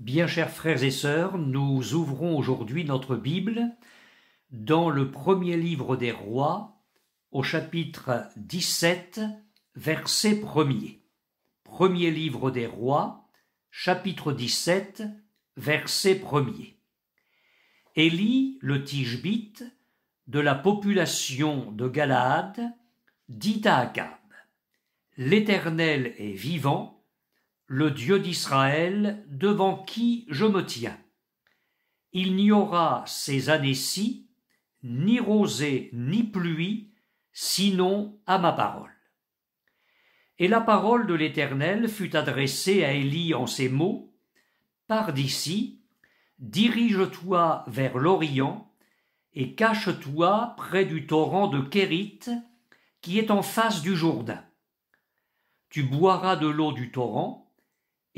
Bien chers frères et sœurs, nous ouvrons aujourd'hui notre Bible dans le premier livre des rois, au chapitre 17, verset 1er. Premier livre des rois, chapitre 17, verset 1er. Élie, le Tishbite, de la population de Galaad, dit à Acab. L'Éternel est vivant, le Dieu d'Israël, devant qui je me tiens. Il n'y aura ces années-ci ni rosée ni pluie, sinon à ma parole. Et la parole de l'Éternel fut adressée à Élie en ces mots Pars d'ici, dirige-toi vers l'Orient, et cache-toi près du torrent de Kérit, qui est en face du Jourdain. Tu boiras de l'eau du torrent,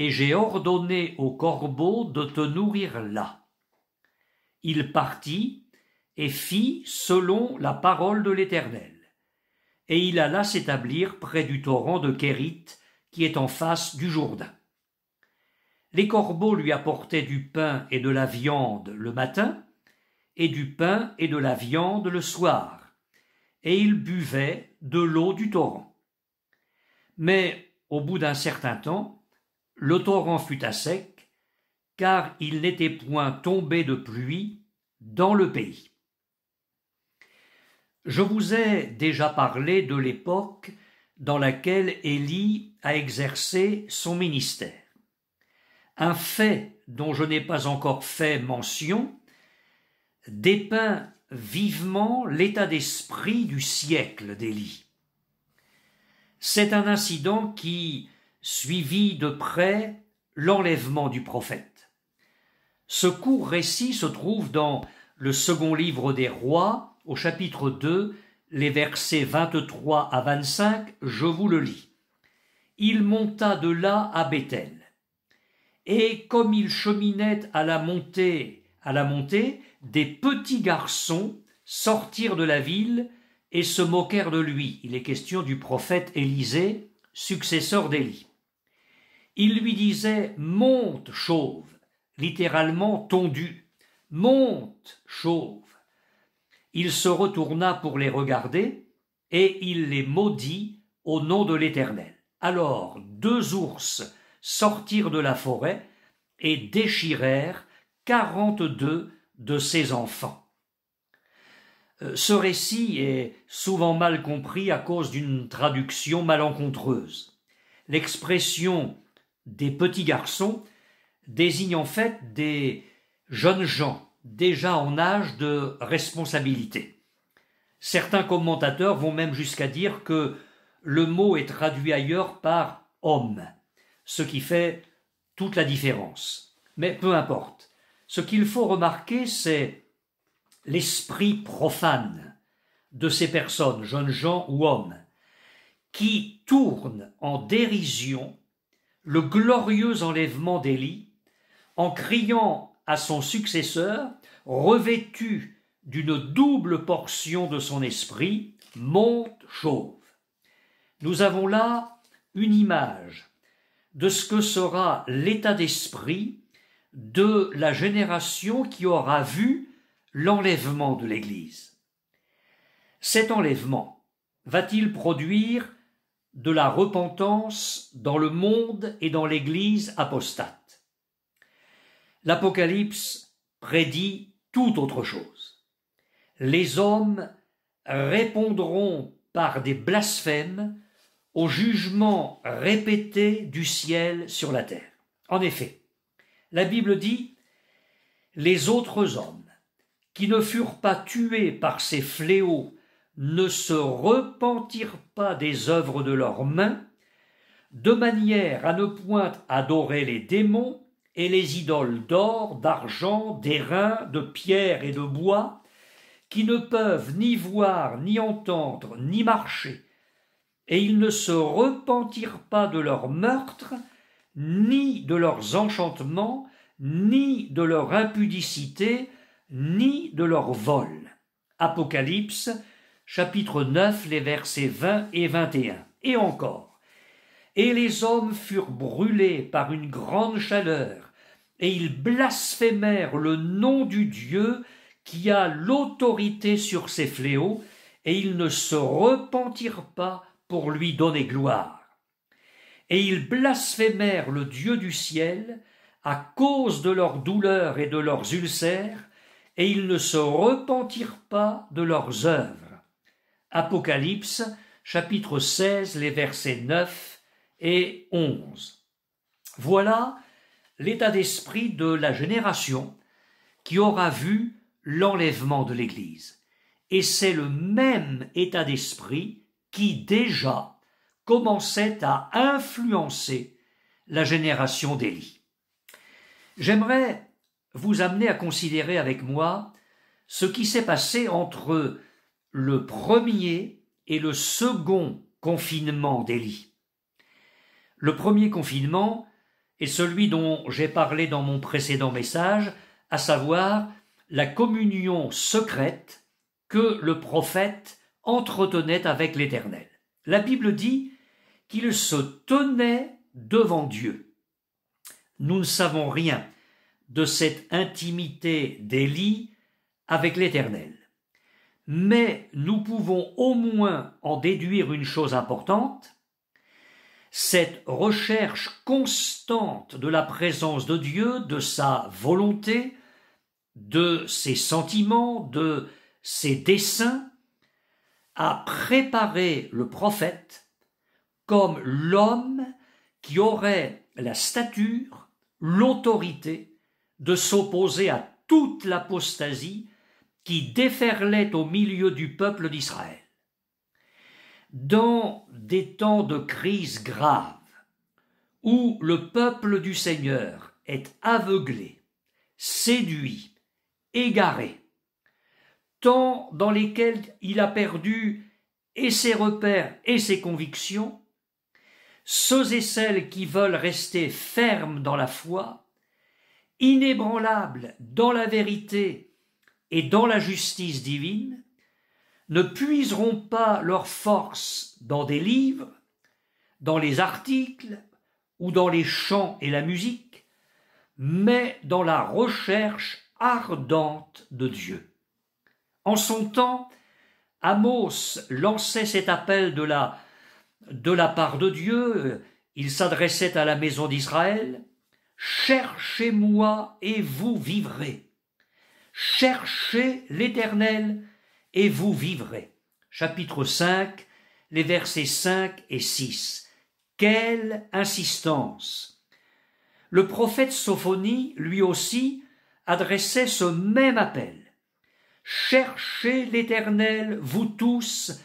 et j'ai ordonné aux corbeaux de te nourrir là. Il partit et fit selon la parole de l'Éternel. Et il alla s'établir près du torrent de Kérit, qui est en face du Jourdain. Les corbeaux lui apportaient du pain et de la viande le matin, et du pain et de la viande le soir, et il buvait de l'eau du torrent. Mais au bout d'un certain temps, le torrent fut à sec, car il n'était point tombé de pluie dans le pays. Je vous ai déjà parlé de l'époque dans laquelle Élie a exercé son ministère. Un fait dont je n'ai pas encore fait mention dépeint vivement l'état d'esprit du siècle d'Élie. C'est un incident qui suivi de près l'enlèvement du prophète. Ce court récit se trouve dans le second livre des rois, au chapitre 2, les versets 23 à 25, je vous le lis. Il monta de là à Bethel. Et comme il cheminait à la montée, à la montée, des petits garçons sortirent de la ville et se moquèrent de lui. Il est question du prophète Élisée, successeur d'Élie. Il lui disait Monte, chauve, littéralement tondu, monte, chauve. Il se retourna pour les regarder, et il les maudit au nom de l'Éternel. Alors deux ours sortirent de la forêt et déchirèrent quarante-deux de ses enfants. Euh, ce récit est souvent mal compris à cause d'une traduction malencontreuse. L'expression des petits garçons désigne en fait des jeunes gens déjà en âge de responsabilité. Certains commentateurs vont même jusqu'à dire que le mot est traduit ailleurs par homme, ce qui fait toute la différence. Mais peu importe. Ce qu'il faut remarquer, c'est l'esprit profane de ces personnes, jeunes gens ou hommes, qui tournent en dérision le glorieux enlèvement d'Élie en criant à son successeur, revêtu d'une double portion de son esprit, monte chauve. Nous avons là une image de ce que sera l'état d'esprit de la génération qui aura vu l'enlèvement de l'Église. Cet enlèvement va-t-il produire de la repentance dans le monde et dans l'Église apostate. L'Apocalypse prédit tout autre chose. Les hommes répondront par des blasphèmes au jugement répété du ciel sur la terre. En effet, la Bible dit Les autres hommes qui ne furent pas tués par ces fléaux ne se repentirent pas des œuvres de leurs mains, de manière à ne point adorer les démons et les idoles d'or, d'argent, d'airain, de pierre et de bois, qui ne peuvent ni voir, ni entendre, ni marcher, et ils ne se repentirent pas de leurs meurtres, ni de leurs enchantements, ni de leur impudicité, ni de leur vol. Apocalypse chapitre 9, les versets 20 et 21. Et encore. Et les hommes furent brûlés par une grande chaleur, et ils blasphémèrent le nom du Dieu qui a l'autorité sur ses fléaux, et ils ne se repentirent pas pour lui donner gloire. Et ils blasphémèrent le Dieu du ciel à cause de leurs douleurs et de leurs ulcères, et ils ne se repentirent pas de leurs œuvres. Apocalypse, chapitre 16, les versets 9 et 11. Voilà l'état d'esprit de la génération qui aura vu l'enlèvement de l'Église. Et c'est le même état d'esprit qui déjà commençait à influencer la génération d'Élie. J'aimerais vous amener à considérer avec moi ce qui s'est passé entre le premier et le second confinement d'Élie. Le premier confinement est celui dont j'ai parlé dans mon précédent message, à savoir la communion secrète que le prophète entretenait avec l'Éternel. La Bible dit qu'il se tenait devant Dieu. Nous ne savons rien de cette intimité d'Élie avec l'Éternel mais nous pouvons au moins en déduire une chose importante, cette recherche constante de la présence de Dieu, de sa volonté, de ses sentiments, de ses desseins, a préparé le prophète comme l'homme qui aurait la stature, l'autorité de s'opposer à toute l'apostasie qui déferlait au milieu du peuple d'Israël. Dans des temps de crise grave, où le peuple du Seigneur est aveuglé, séduit, égaré, temps dans lesquels il a perdu et ses repères et ses convictions, ceux et celles qui veulent rester fermes dans la foi, inébranlables dans la vérité et dans la justice divine, ne puiseront pas leur force dans des livres, dans les articles ou dans les chants et la musique, mais dans la recherche ardente de Dieu. En son temps, Amos lançait cet appel de la, de la part de Dieu, il s'adressait à la maison d'Israël, Cherchez-moi et vous vivrez. Cherchez l'Éternel et vous vivrez. Chapitre 5, les versets 5 et 6. Quelle insistance Le prophète Sophonie, lui aussi, adressait ce même appel. Cherchez l'Éternel, vous tous,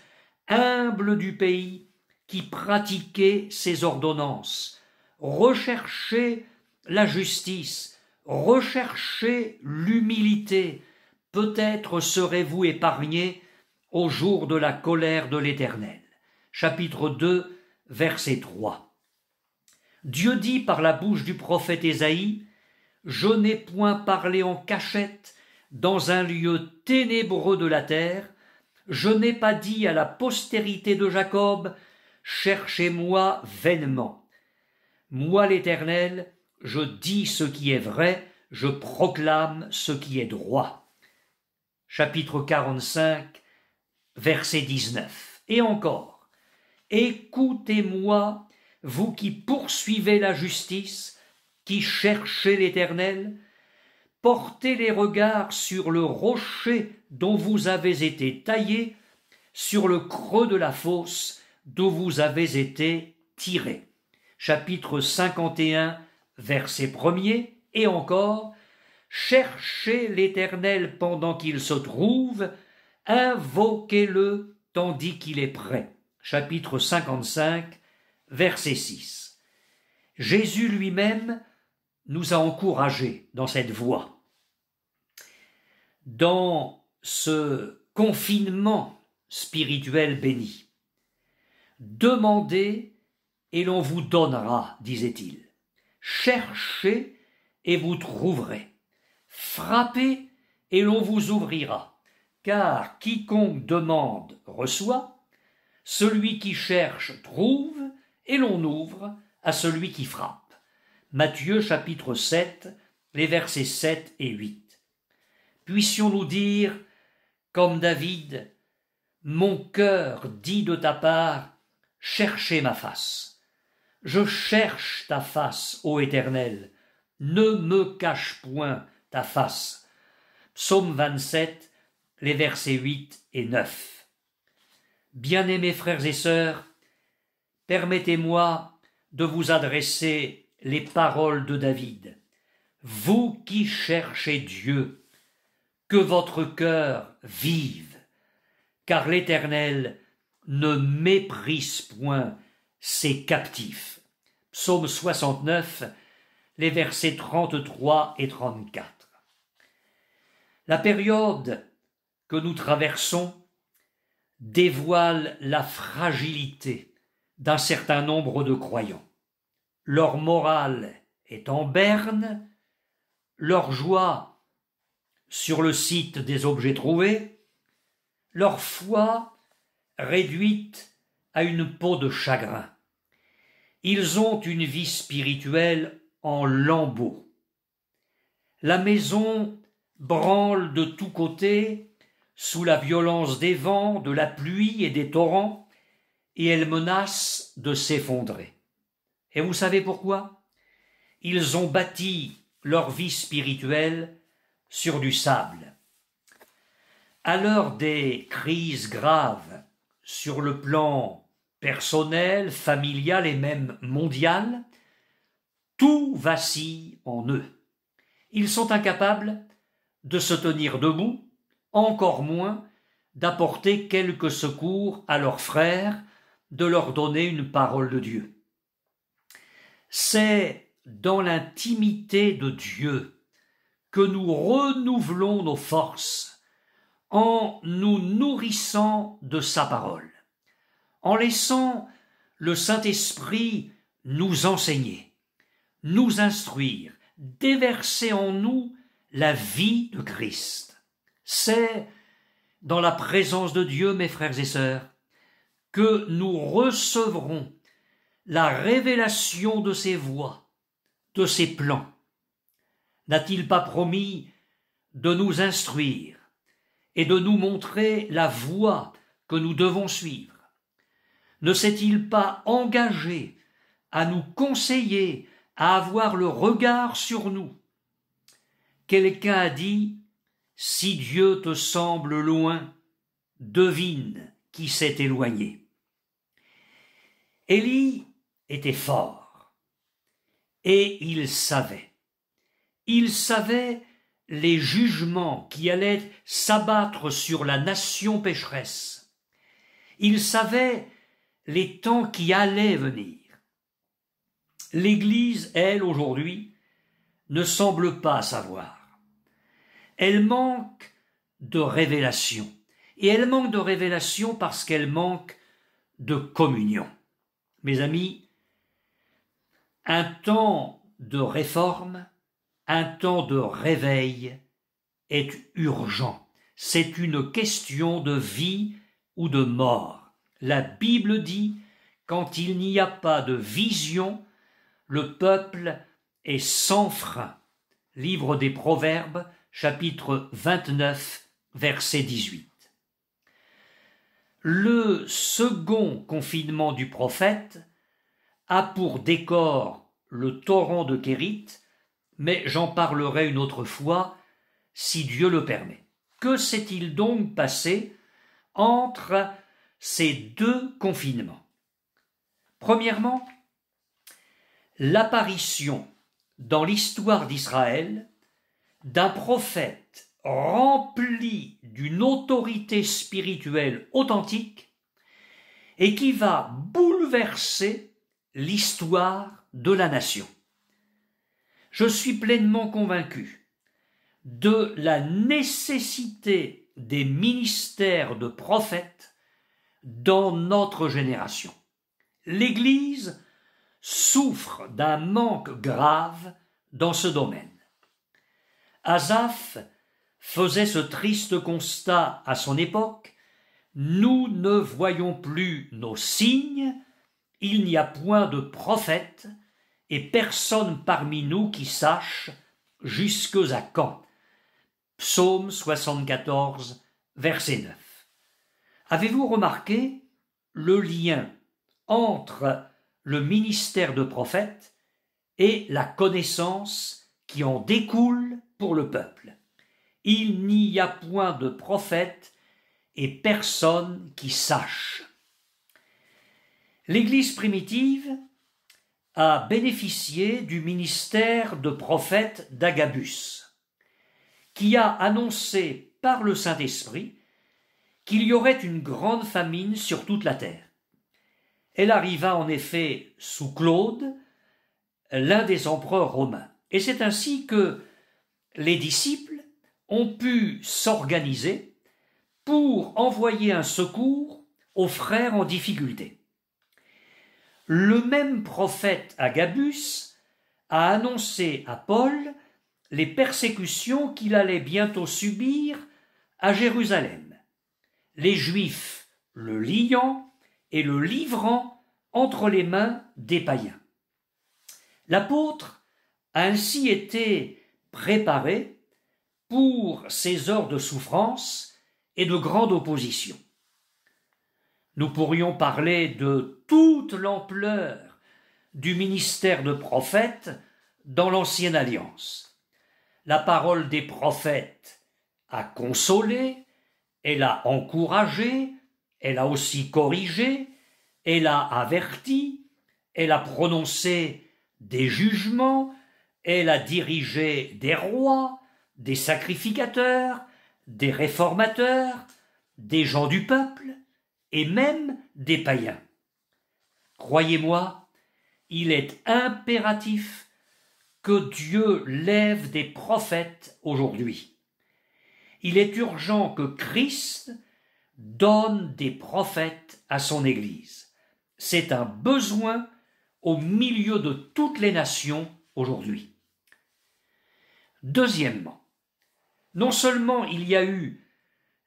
humbles du pays, qui pratiquez ses ordonnances. Recherchez la justice, recherchez l'humilité, peut-être serez-vous épargnés au jour de la colère de l'Éternel. Chapitre 2, verset 3. Dieu dit par la bouche du prophète Ésaïe Je n'ai point parlé en cachette dans un lieu ténébreux de la terre, je n'ai pas dit à la postérité de Jacob Cherchez-moi vainement. Moi l'Éternel, je dis ce qui est vrai, je proclame ce qui est droit. Chapitre 45, verset 19. Et encore, Écoutez-moi, vous qui poursuivez la justice, qui cherchez l'Éternel, portez les regards sur le rocher dont vous avez été taillé, sur le creux de la fosse d'où vous avez été tiré. Chapitre 51, verset premier, et encore Cherchez l'Éternel pendant qu'il se trouve, invoquez-le tandis qu'il est prêt. Chapitre 55, verset 6. Jésus lui-même nous a encouragés dans cette voie. Dans ce confinement spirituel béni, demandez et l'on vous donnera, disait-il. Cherchez et vous trouverez. Frappez et l'on vous ouvrira. Car quiconque demande reçoit, celui qui cherche trouve, et l'on ouvre à celui qui frappe. Matthieu chapitre 7, les versets 7 et 8. Puissions-nous dire, comme David, Mon cœur dit de ta part, Cherchez ma face. Je cherche ta face, ô Éternel, ne me cache point ta face. Psaume 27, les versets 8 et 9. Bien-aimés frères et sœurs, permettez-moi de vous adresser les paroles de David. Vous qui cherchez Dieu, que votre cœur vive, car l'Éternel ne méprise point ses captifs. Somme 69, les versets 33 et 34. La période que nous traversons dévoile la fragilité d'un certain nombre de croyants. Leur morale est en berne, leur joie sur le site des objets trouvés, leur foi réduite à une peau de chagrin. Ils ont une vie spirituelle en lambeaux. La maison branle de tous côtés, sous la violence des vents, de la pluie et des torrents, et elle menace de s'effondrer. Et vous savez pourquoi Ils ont bâti leur vie spirituelle sur du sable. À l'heure des crises graves sur le plan personnel, familial et même mondial, tout vacille en eux. Ils sont incapables de se tenir debout, encore moins d'apporter quelque secours à leurs frères, de leur donner une parole de Dieu. C'est dans l'intimité de Dieu que nous renouvelons nos forces en nous nourrissant de sa parole en laissant le Saint-Esprit nous enseigner, nous instruire, déverser en nous la vie de Christ. C'est dans la présence de Dieu, mes frères et sœurs, que nous recevrons la révélation de ses voies, de ses plans. N'a-t-il pas promis de nous instruire et de nous montrer la voie que nous devons suivre ne s'est-il pas engagé à nous conseiller à avoir le regard sur nous Quelqu'un a dit Si Dieu te semble loin, devine qui s'est éloigné. Élie était fort et il savait. Il savait les jugements qui allaient s'abattre sur la nation pécheresse. Il savait les temps qui allaient venir. L'Église, elle, aujourd'hui, ne semble pas savoir. Elle manque de révélation. Et elle manque de révélation parce qu'elle manque de communion. Mes amis, un temps de réforme, un temps de réveil est urgent. C'est une question de vie ou de mort. La Bible dit, quand il n'y a pas de vision, le peuple est sans frein. Livre des Proverbes, chapitre 29, verset 18. Le second confinement du prophète a pour décor le torrent de Kérit, mais j'en parlerai une autre fois si Dieu le permet. Que s'est-il donc passé entre ces deux confinements. Premièrement, l'apparition dans l'histoire d'Israël d'un prophète rempli d'une autorité spirituelle authentique et qui va bouleverser l'histoire de la nation. Je suis pleinement convaincu de la nécessité des ministères de prophètes dans notre génération. L'Église souffre d'un manque grave dans ce domaine. Azaph faisait ce triste constat à son époque Nous ne voyons plus nos signes, il n'y a point de prophète, et personne parmi nous qui sache jusque à quand. Psaume 74, verset 9. Avez-vous remarqué le lien entre le ministère de prophète et la connaissance qui en découle pour le peuple Il n'y a point de prophète et personne qui sache. L'Église primitive a bénéficié du ministère de prophète d'Agabus, qui a annoncé par le Saint-Esprit qu'il y aurait une grande famine sur toute la terre. Elle arriva en effet sous Claude, l'un des empereurs romains. Et c'est ainsi que les disciples ont pu s'organiser pour envoyer un secours aux frères en difficulté. Le même prophète Agabus a annoncé à Paul les persécutions qu'il allait bientôt subir à Jérusalem les Juifs le liant et le livrant entre les mains des païens. L'apôtre a ainsi été préparé pour ces heures de souffrance et de grande opposition. Nous pourrions parler de toute l'ampleur du ministère de prophète dans l'ancienne alliance. La parole des prophètes a consolé, elle a encouragé, elle a aussi corrigé, elle a averti, elle a prononcé des jugements, elle a dirigé des rois, des sacrificateurs, des réformateurs, des gens du peuple, et même des païens. Croyez-moi, il est impératif que Dieu lève des prophètes aujourd'hui il est urgent que Christ donne des prophètes à son Église. C'est un besoin au milieu de toutes les nations aujourd'hui. Deuxièmement, non seulement il y a eu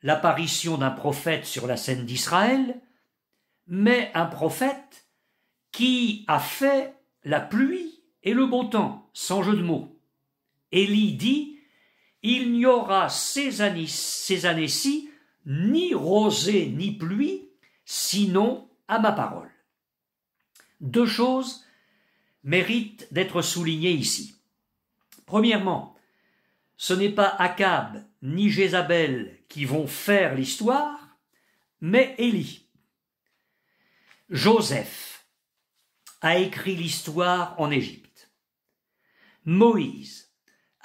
l'apparition d'un prophète sur la scène d'Israël, mais un prophète qui a fait la pluie et le beau temps, sans jeu de mots. Élie dit il n'y aura ces années-ci ni rosée ni pluie, sinon à ma parole. Deux choses méritent d'être soulignées ici. Premièrement, ce n'est pas Akab ni Jézabel qui vont faire l'histoire, mais Élie. Joseph a écrit l'histoire en Égypte. Moïse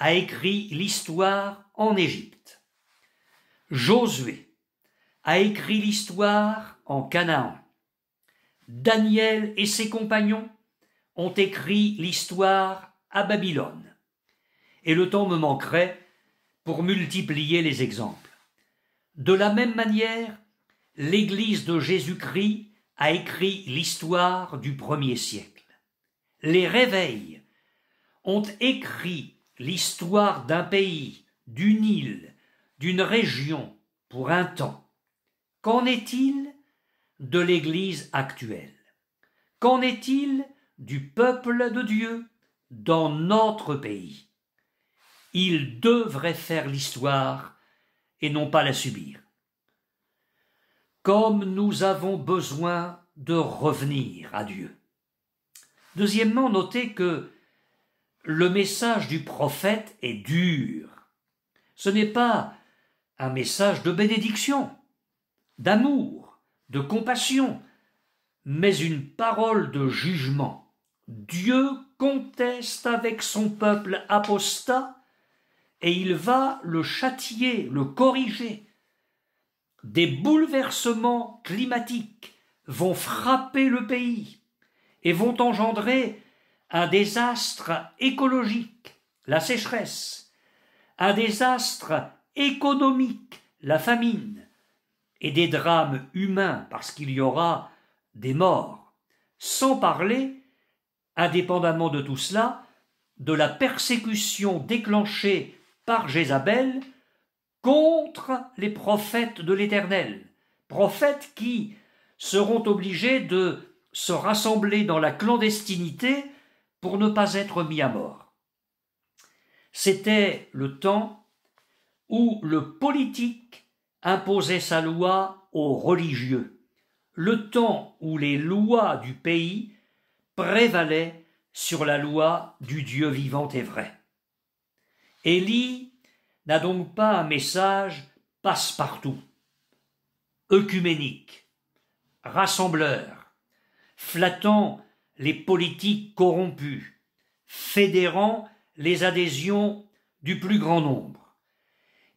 a écrit l'histoire en Égypte. Josué a écrit l'histoire en Canaan. Daniel et ses compagnons ont écrit l'histoire à Babylone. Et le temps me manquerait pour multiplier les exemples. De la même manière, l'Église de Jésus-Christ a écrit l'histoire du premier siècle. Les réveils ont écrit l'histoire d'un pays, d'une île, d'une région, pour un temps. Qu'en est-il de l'Église actuelle Qu'en est-il du peuple de Dieu dans notre pays Il devrait faire l'histoire et non pas la subir. Comme nous avons besoin de revenir à Dieu. Deuxièmement, notez que le message du prophète est dur. Ce n'est pas un message de bénédiction, d'amour, de compassion, mais une parole de jugement. Dieu conteste avec son peuple apostat et il va le châtier, le corriger. Des bouleversements climatiques vont frapper le pays et vont engendrer un désastre écologique, la sécheresse, un désastre économique, la famine, et des drames humains parce qu'il y aura des morts, sans parler, indépendamment de tout cela, de la persécution déclenchée par Jézabel contre les prophètes de l'Éternel, prophètes qui seront obligés de se rassembler dans la clandestinité pour ne pas être mis à mort. C'était le temps où le politique imposait sa loi aux religieux, le temps où les lois du pays prévalaient sur la loi du Dieu vivant et vrai. Élie n'a donc pas un message passe-partout, œcuménique, rassembleur, flattant les politiques corrompues, fédérant les adhésions du plus grand nombre.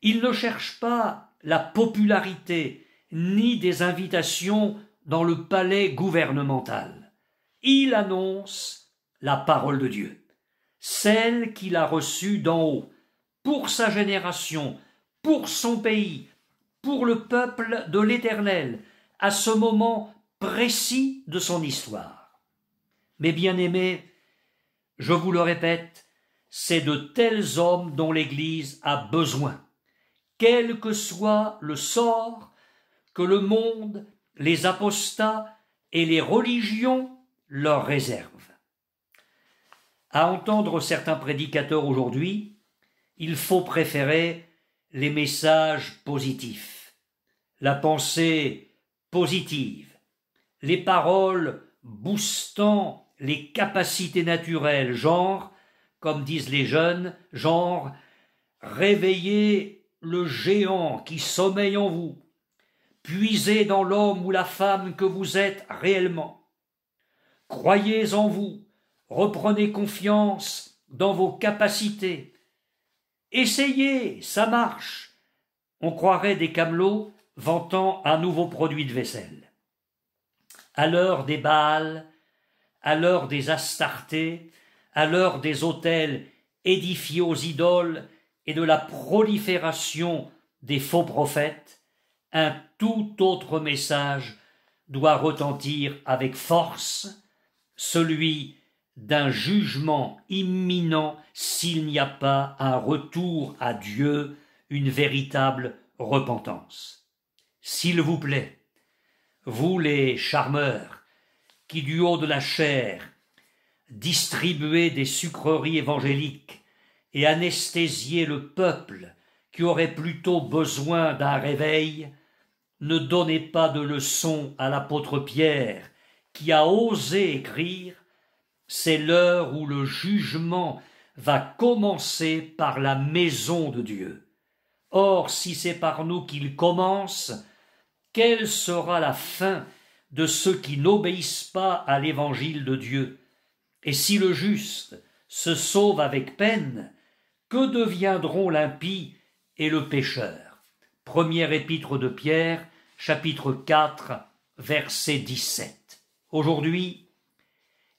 Il ne cherche pas la popularité ni des invitations dans le palais gouvernemental. Il annonce la parole de Dieu, celle qu'il a reçue d'en haut, pour sa génération, pour son pays, pour le peuple de l'Éternel, à ce moment précis de son histoire. Mais bien-aimés, je vous le répète, c'est de tels hommes dont l'Église a besoin. Quel que soit le sort que le monde, les apostats et les religions leur réservent. À entendre certains prédicateurs aujourd'hui, il faut préférer les messages positifs, la pensée positive, les paroles boostant les capacités naturelles, genre, comme disent les jeunes, genre, réveillez le géant qui sommeille en vous, puisez dans l'homme ou la femme que vous êtes réellement. Croyez en vous, reprenez confiance dans vos capacités. Essayez, ça marche. On croirait des camelots vantant un nouveau produit de vaisselle. À l'heure des balles, à l'heure des Astartés, à l'heure des autels édifiés aux idoles et de la prolifération des faux prophètes, un tout autre message doit retentir avec force, celui d'un jugement imminent s'il n'y a pas un retour à Dieu, une véritable repentance. S'il vous plaît, vous les charmeurs, qui du haut de la chair distribuait des sucreries évangéliques et anesthésiait le peuple qui aurait plutôt besoin d'un réveil, ne donnez pas de leçons à l'apôtre Pierre, qui a osé écrire C'est l'heure où le jugement va commencer par la maison de Dieu. Or, si c'est par nous qu'il commence, quelle sera la fin de ceux qui n'obéissent pas à l'évangile de Dieu. Et si le juste se sauve avec peine, que deviendront l'impie et le pécheur Première épître de Pierre, chapitre 4, verset 17. Aujourd'hui,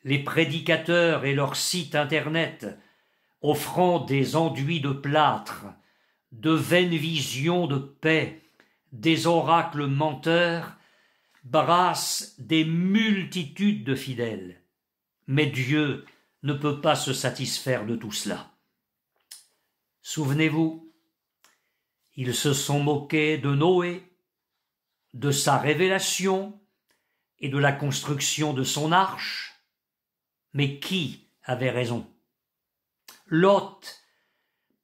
les prédicateurs et leurs sites internet, offrant des enduits de plâtre, de vaines visions de paix, des oracles menteurs, brasse des multitudes de fidèles. Mais Dieu ne peut pas se satisfaire de tout cela. Souvenez-vous, ils se sont moqués de Noé, de sa révélation et de la construction de son arche. Mais qui avait raison Lot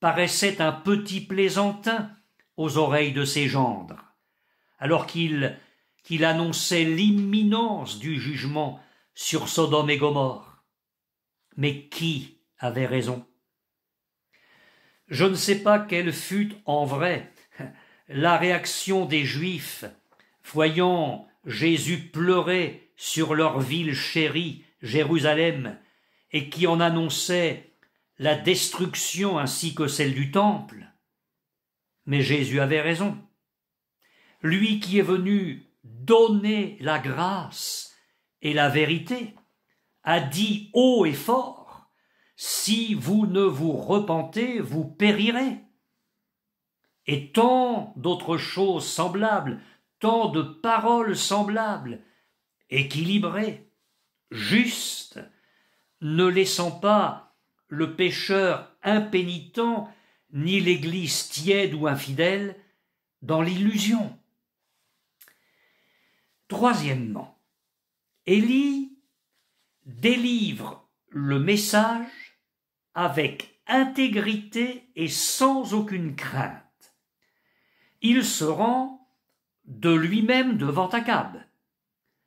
paraissait un petit plaisantin aux oreilles de ses gendres, alors qu'il qu'il annonçait l'imminence du jugement sur Sodome et Gomorre. Mais qui avait raison Je ne sais pas quelle fut en vrai la réaction des Juifs, voyant Jésus pleurer sur leur ville chérie, Jérusalem, et qui en annonçait la destruction ainsi que celle du temple. Mais Jésus avait raison. Lui qui est venu Donnez la grâce et la vérité, a dit haut et fort, Si vous ne vous repentez, vous périrez. Et tant d'autres choses semblables, tant de paroles semblables, équilibrées, justes, ne laissant pas le pécheur impénitent ni l'Église tiède ou infidèle dans l'illusion. Troisièmement, Élie délivre le message avec intégrité et sans aucune crainte. Il se rend de lui-même devant Akab.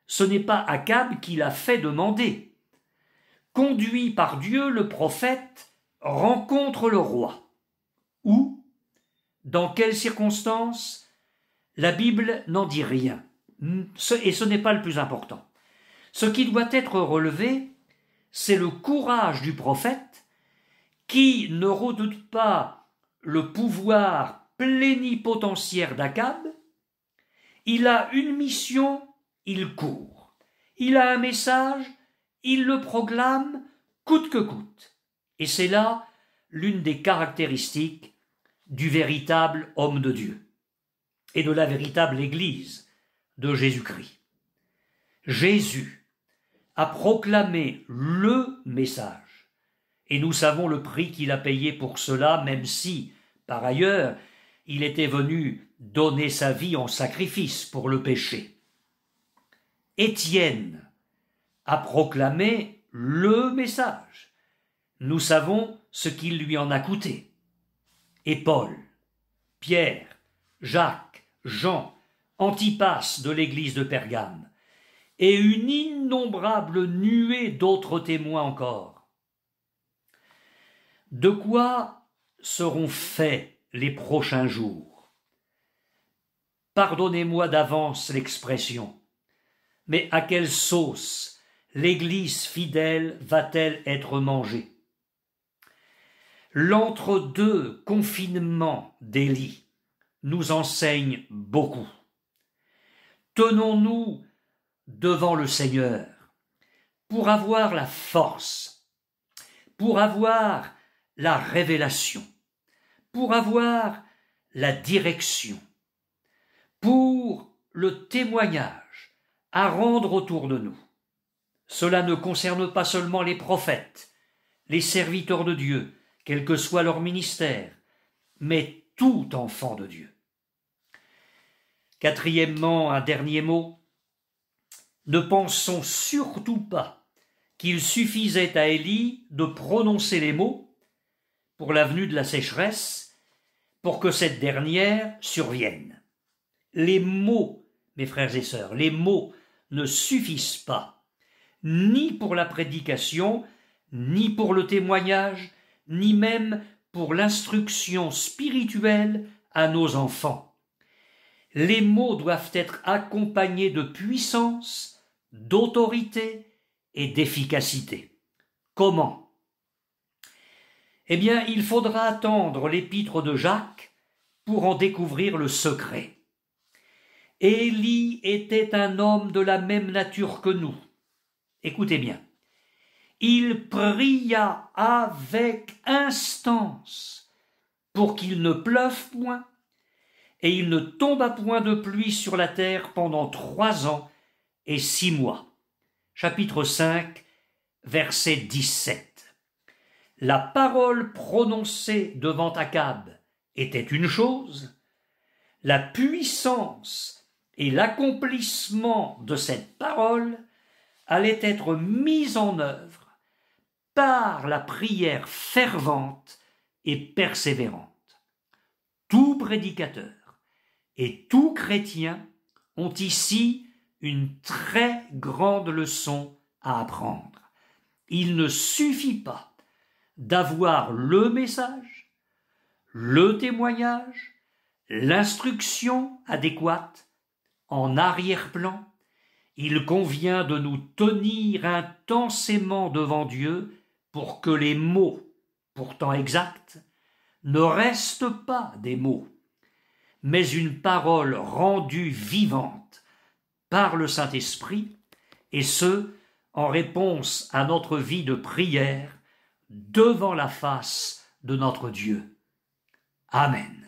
Ce n'est pas Akab qui l'a fait demander. Conduit par Dieu, le prophète rencontre le roi. Où Dans quelles circonstances La Bible n'en dit rien et ce n'est pas le plus important. Ce qui doit être relevé, c'est le courage du prophète qui ne redoute pas le pouvoir plénipotentiaire d'Akab. Il a une mission, il court. Il a un message, il le proclame coûte que coûte. Et c'est là l'une des caractéristiques du véritable homme de Dieu et de la véritable Église de Jésus-Christ. Jésus a proclamé le message, et nous savons le prix qu'il a payé pour cela, même si, par ailleurs, il était venu donner sa vie en sacrifice pour le péché. Étienne a proclamé le message. Nous savons ce qu'il lui en a coûté. Et Paul, Pierre, Jacques, Jean, Antipas de l'église de Pergame, et une innombrable nuée d'autres témoins encore. De quoi seront faits les prochains jours Pardonnez-moi d'avance l'expression, mais à quelle sauce l'Église fidèle va-t-elle être mangée L'entre-deux confinement lits nous enseigne beaucoup tenons-nous devant le Seigneur pour avoir la force, pour avoir la révélation, pour avoir la direction, pour le témoignage à rendre autour de nous. Cela ne concerne pas seulement les prophètes, les serviteurs de Dieu, quel que soit leur ministère, mais tout enfant de Dieu. Quatrièmement, un dernier mot. Ne pensons surtout pas qu'il suffisait à Élie de prononcer les mots pour la de la sécheresse pour que cette dernière survienne. Les mots, mes frères et sœurs, les mots ne suffisent pas, ni pour la prédication, ni pour le témoignage, ni même pour l'instruction spirituelle à nos enfants les mots doivent être accompagnés de puissance, d'autorité et d'efficacité. Comment Eh bien, il faudra attendre l'épître de Jacques pour en découvrir le secret. Élie était un homme de la même nature que nous. Écoutez bien. Il pria avec instance pour qu'il ne pleuve point, et il ne tomba point de pluie sur la terre pendant trois ans et six mois. Chapitre 5, verset 17. La parole prononcée devant Akab était une chose, la puissance et l'accomplissement de cette parole allaient être mise en œuvre par la prière fervente et persévérante. Tout prédicateur et tous chrétiens ont ici une très grande leçon à apprendre. Il ne suffit pas d'avoir le message, le témoignage, l'instruction adéquate en arrière-plan. Il convient de nous tenir intensément devant Dieu pour que les mots, pourtant exacts, ne restent pas des mots mais une parole rendue vivante par le Saint-Esprit, et ce, en réponse à notre vie de prière devant la face de notre Dieu. Amen.